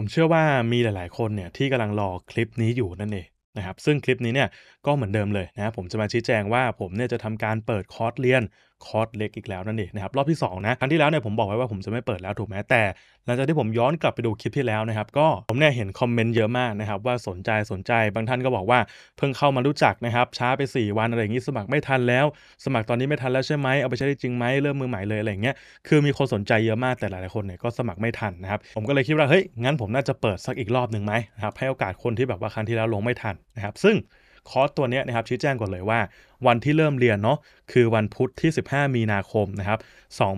ผมเชื่อว่ามีหลายๆคนเนี่ยที่กำลังรอคลิปนี้อยู่นั่นเองนะครับซึ่งคลิปนี้เนี่ยก็เหมือนเดิมเลยนะผมจะมาชี้แจงว่าผมเนี่ยจะทำการเปิดคอร์สเรียนคอร์สเล็กอีกแล้วนั่นเองนะครับรอบที่ 2 นะครั้งที่แล้วเนี่ยผมบอกไว้ว่าผมจะไม่เปิดแล้วถูกไหมแต่หลังจากที่ผมย้อนกลับไปดูคลิปที่แล้วนะครับก็ผมเนี่ยเห็นคอมเมนต์เยอะมากนะครับว่าสนใจสนใจบางท่านก็บอกว่าเพิ่งเข้ามารู้จักนะครับช้าไป 4 วันอะไรอย่างนี้สมัครไม่ทันแล้วสมัครตอนนี้ไม่ทันแล้วใช่ไหมเอาไปใช้ได้จริงไหมเริ่มมือใหม่เลยอะไรอย่างเงี้ยคือมีคนสนใจเยอะมากแต่หลาย ๆ คนเนี่ยก็สมัครไม่ทันนะครับ ผมก็เลยคิดว่าเฮ้ยงั้นผมน่าจะเปิดสักอีกรอบหนึ่งไหมนะครับให้โอกาสคนที่แบบว่าครั้งที่แล้วลงไม่ทันนะครับซึ่งคอร์สตัวนี้นะครับชี้แจงก่อนเลยว่าวันที่เริ่มเรียนเนาะ คือวันพุธที่ 15 มีนาคมนะครับ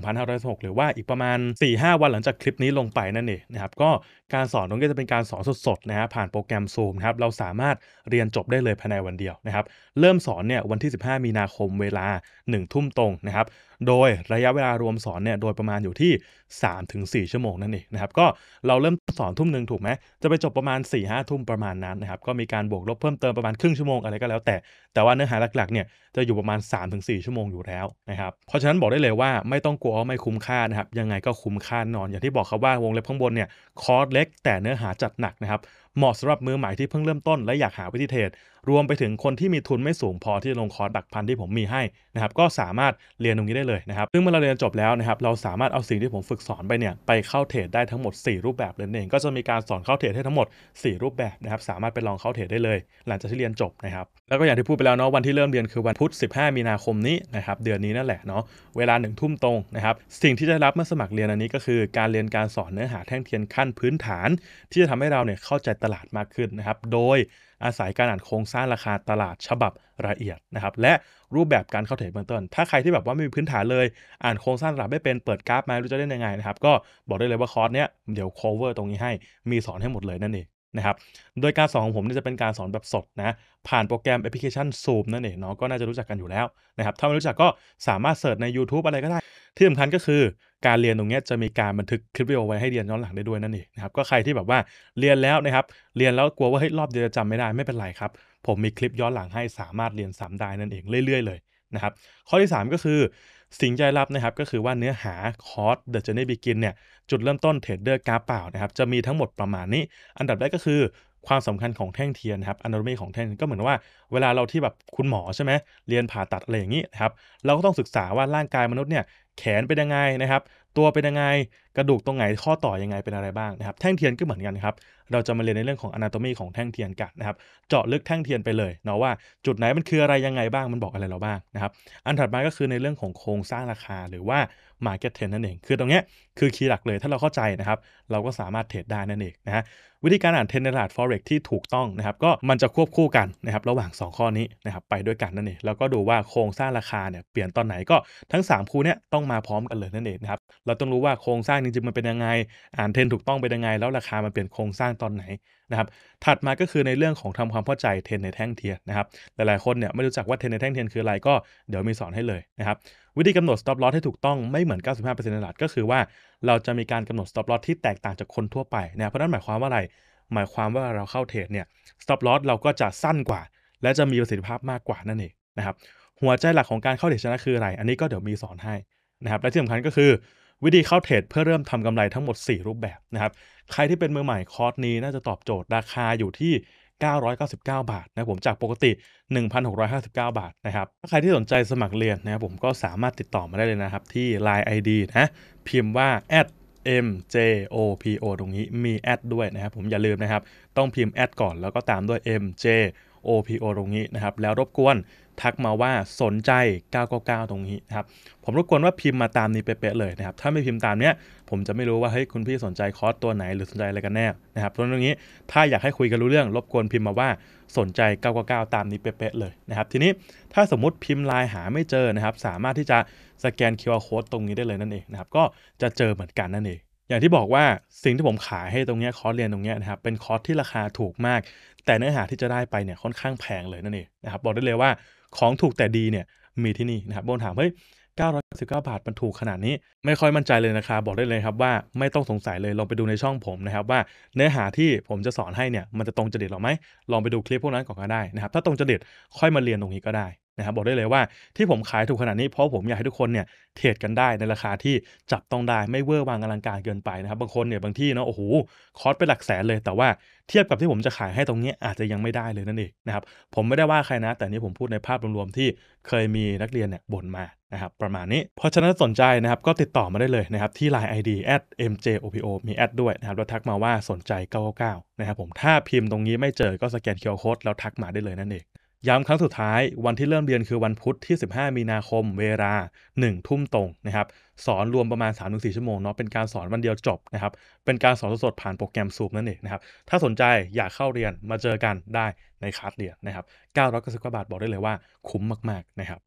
2506หรือว่าอีกประมาณ 4-5 วันหลังจากคลิปนี้ลงไปนั่นเองนะครับก็การสอนตรงนี้จะเป็นการสอนสดๆนะฮะผ่านโปรแกรม Zoom นะครับเราสามารถเรียนจบได้เลยภายในวันเดียวนะครับ เริ่มสอนเนี่ยวันที่ 15 มีนาคมเวลา 1 ทุ่มตรงนะครับ โดยระยะเวลารวมสอนเนี่ยโดยประมาณอยู่ที่ 3-4 ชั่วโมงนั่นเองนะครับก็เราเริ่มสอนทุ่มหนึ่งถูกไหมจะไปจบประมาณ4ี่ห้าทุ่มประมาณนั้นนะครับก็มีการบวกลบเพิ่มเติมประมาณครึ่งชั่วโมงอะไรก็แล้วแต่แต่ว่าเนื้อหาหลักๆเนี่ยจะอยู่ประมาณ 3-4 ชั่วโมงอยู่แล้วนะครับ เพราะฉะนั้นบอกได้เลยว่าไม่ต้องกลัวว่าไม่คุ้มค่านะครับ ยังไงก็คุ้มค่านอน อย่างที่บอกครับว่าวงเล็บข้างบนเนี่ยคอร์สเล็กแต่เนื้อหาจัดหนักนะครับ เหมาะสำหรับมือใหม่ที่เพิ่งเริ่มต้น และอยากหาวิธีเทรดรวมไปถึงคนที่มีทุนไม่สูงพอที่จะลงคอร์สดักพันที่ผมมีให้นะครับก็สามารถเรียนตรงนี้ได้เลยนะครับซึ่งเมื่อเราเรียนจบแล้วนะครับเราสามารถเอาสิ่งที่ผมฝึกสอนไปเนี่ยไปเข้าเทรดได้ทั้งหมด 4 รูปแบบเลยเองก็จะมีการสอนเข้าเทรดให้ทั้งหมด 4 รูปแบบนะครับสามารถไปลองเข้าเทรดได้เลย หลังจากที่เรียนจบนะครับแล้วก็อย่างที่พูดไปแล้วเนาะวันที่เริ่มเรียนคืือวันพุธ15 มีนาคมนี้นะครับเดือนนี้นั่นแหละเนาะเวลาหนึ่งทุ่มตรงนะครับสิ่งที่ได้รับเมื่อสมัครเรียนอันนี้ก็คือ การเรียนการสอนเนื้อหาแท่งเทียนขั้นพื้นฐาน ที่จะทำให้เราเนี่ยเข้าใจตลาดมากขึ้นนะครับโดยอาศัยการอ่านโครงสร้างราคาตลาดฉบับละเอียดนะครับและรูปแบบการเข้าถึงเบื้องต้นถ้าใครที่แบบว่าไม่มีพื้นฐานเลยอ่านโครงสร้างตลาดไม่เป็นเปิดกราฟมารู้จะเล่นยังไงนะครับก็บอกได้เลยว่าคอร์สเนี้ยเดี๋ยว cover ตรงนี้ให้มีสอนให้หมดเลยนั่นเองนะครับโดยการสอนของผมนี่จะเป็นการสอนแบบสดนะผ่านโปรแกรมแอปพลิเคชัน Zoom นั่นเองเนาะก็น่าจะรู้จักกันอยู่แล้วนะครับถ้าไม่รู้จักก็สามารถเสิร์ชใน YouTube อะไรก็ได้ ที่สำคัญก็คือ การเรียนตรงนี้จะมีการบันทึกคลิปวิดีโอไว้ให้เรียนย้อนหลังได้ด้วยนั่นเองนะครับก็ใครที่แบบว่าเรียนแล้วนะครับเรียนแล้วกลัวว่าเฮ้ยรอบเดียวจะจำไม่ได้ไม่เป็นไรครับผมมีคลิปย้อนหลังให้สามารถเรียนซ้ำได้นั่นเองเรื่อย ๆ เลยนะครับข้อที่ 3 ก็คือสิ่งใจรับนะครับก็คือว่าเนื้อหาคอร์ส The Journey Begin เนี่ยจุดเริ่มต้นเทรดเดอร์ กาเปล่านะครับจะมีทั้งหมดประมาณนี้ อันดับแรกก็คือความสำคัญของแท่งเทียนครับอนับแมีของแท่งก็เหมือนว่าเวลาเราที่แบบคุณหมอใช่ไหมเรียนผ่าตัดอะไรอย่างนี้นะครับเราก็ต้องศึกษาว่าร่างกายมนุษย์เนี่ยแขนเป็นยังไงนะครับตัวเป็นยังไงกระดูกตรงไหน ข้อต่อยังไงเป็นอะไรบ้างนะครับ แท่งเทียนก็เหมือนกันครับ เราจะมาเรียนในเรื่องของอนาโตมีของแท่งเทียนกันนะครับ เจาะลึกแท่งเทียนไปเลยเนาะว่าจุดไหนมันคืออะไรยังไงบ้าง มันบอกอะไรเราบ้างนะครับ อันถัดมาก็คือในเรื่องของโครงสร้างราคา หรือว่า market trend นั่นเอง คือตรงนี้คือคีย์หลักเลย ถ้าเราเข้าใจนะครับ เราก็สามารถเทรดได้นั่นเองนะฮะวิธีการอ่านเทรนในตลาด forex ที่ถูกต้องนะครับ ก็มันจะควบคู่กันนะครับ ระหว่าง 2 ข้อนี้นะครับ ไปด้วยกันนั่นเอง แล้วก็ดูว่าโครงสร้างราคาเนี่ย เปลี่ยนตอนไหน ก็ทั้ง3คู่เนี้ยต้องมาพร้อมกันเลยนั่นเองนะครับเราต้องรู้ว่าโครงสร้างจริงๆมันเป็นยังไง อ่านเทรนถูกต้องเป็นยังไงแล้วราคามันเปลี่ยนโครงสร้างตอนไหนนะครับถัดมาก็คือในเรื่องของทำความเข้าใจเทรนในแท่งเทียนนะครับ หลายๆคนเนี่ยไม่รู้จักว่าเทรนในแท่งเทียนคืออะไรก็เดี๋ยวมีสอนให้เลยนะครับวิธีกำหนด stop loss ให้ถูกต้องไม่เหมือน 95%ในตลาดก็คือว่าเราจะมีการกำหนด stop loss ที่แตกต่างจากคนทั่วไปนะเพราะนั้นหมายความว่าอะไรหมายความว่าเราเข้าเทรดเนี่ย stop loss เราก็จะสั้นกว่า และจะมีประสิทธิภาพมากกว่านั่นเองนะครับหัวใจหลักของการเข้าเทรดชนะคืออะไร อันนี้ก็เดี๋ยวมีสอนให้นะครับและที่สำคัญก็คือวิธีเข้าเทรดเพื่อเริ่มทำกำไรทั้งหมด 4 รูปแบบนะครับ ใครที่เป็นมือใหม่คอร์สนี้น่าจะตอบโจทย์ราคาอยู่ที่ 999 บาทนะผมจากปกติ 1,659 บาทนะครับ ถ้าใครที่สนใจสมัครเรียนนะครับผมก็สามารถติดต่อมาได้เลยนะครับ ที่ Line ID นะ พิมพ์ว่า MJOPO ตรงนี้มี ad ดด้วยนะครับผมอย่าลืมนะครับ ต้องพิมพ์ ad d ก่อนแล้วก็ตามด้วย MJ OPO ตรงนี้นะครับแล้วรบกวนทักมาว่าสนใจ 999 ตรงนี้นะครับ ผมรบกวนว่าพิมพ์มาตามนี้เป๊ะเลยนะครับ ถ้าไม่พิมพ์ตามเนี้ยผมจะไม่รู้ว่าเฮ้ยคุณพี่สนใจคอร์สตัวไหนหรือสนใจอะไรกันแน่นะครับรตรงนี้ถ้าอยากให้คุยกันรู้เรื่อง รบกวนพิมพ์มาว่าสนใจ 999 ตามนี้เป๊ะเลยนะครับ ทีนี้ถ้าสมมุติพิมพ์ไลน์หาไม่เจอนะครับสามารถที่จะสแกน QR code ตรงนี้ได้เลยนั่นเองนะครับก็จะเจอเหมือนกันนั่นเอง อย่างที่บอกว่าสิ่งที่ผมขายให้ตรงนี้คอร์สเรียนตรงนี้นะครับเป็นคอร์สที่ราคาถูกมากแต่เนื้อหาที่จะได้ไปเนี่ยค่อนข้างแพงเลยนั่นเองนะครับบอกได้เลยว่าของถูกแต่ดีเนี่ยมีที่นี่นะครับบนถามเฮ้ย999บาทมันถูกขนาดนี้ไม่ค่อยมั่นใจเลยนะครับบอกได้เลยครับว่าไม่ต้องสงสัยเลยลองไปดูในช่องผมนะครับว่าเนื้อหาที่ผมจะสอนให้เนี่ยมันจะตรงจริตหรอไหมลองไปดูคลิปพวกนั้นก่อนก็ได้นะครับถ้าตรงจริตค่อยมาเรียนตรงนี้ก็ได้นะครับบอกได้เลยว่าที่ผมขายถูกขนาดนี้เพราะผมอยากให้ทุกคนเนี่ย เทรดกันได้ในราคาที่จับต้องได้ไม่เวอร์วางอลังการเกินไปนะครับบางคนเนี่ยบางที่เนาะโอ้โหคอสไปหลักแสนเลย แต่ว่าเทียบกับที่ผมจะขายให้ตรงนี้อาจจะยังไม่ได้เลยนั่นเองนะครับผมไม่ได้ว่าใครนะ แต่นี้ผมพูดในภาพรวมๆที่เคยมีนักเรียนเนี่ยบ่นมานะครับประมาณนี้เพราะฉะนั้นสนใจนะครับก็ติดต่อมาได้เลยนะครับที่ Line ID at mjopo มีแอดด้วยนะครับแล้วทักมาว่าสนใจ999นะครับผมถ้าพิมพ์ตรงนี้ไม่เจอก็สแกน QR code แล้วทักมาได้เลย นั่นเองย้ำครั้งสุดท้ายวันที่เริ่มเรียนคือวันพุธที่ 15 มีนาคมเวลา 1 ทุ่มตรงนะครับสอนรวมประมาณ 3-4 ชั่วโมงเนาะเป็นการสอนวันเดียวจบนะครับเป็นการสอนสดผ่านโปรแกรมซูมนั่นเองนะครับถ้าสนใจอยากเข้าเรียนมาเจอกันได้ในคลาสเรียนนะครับ9กวิ่าบาทบอกได้เลยว่าคุ้มมากๆนะครับ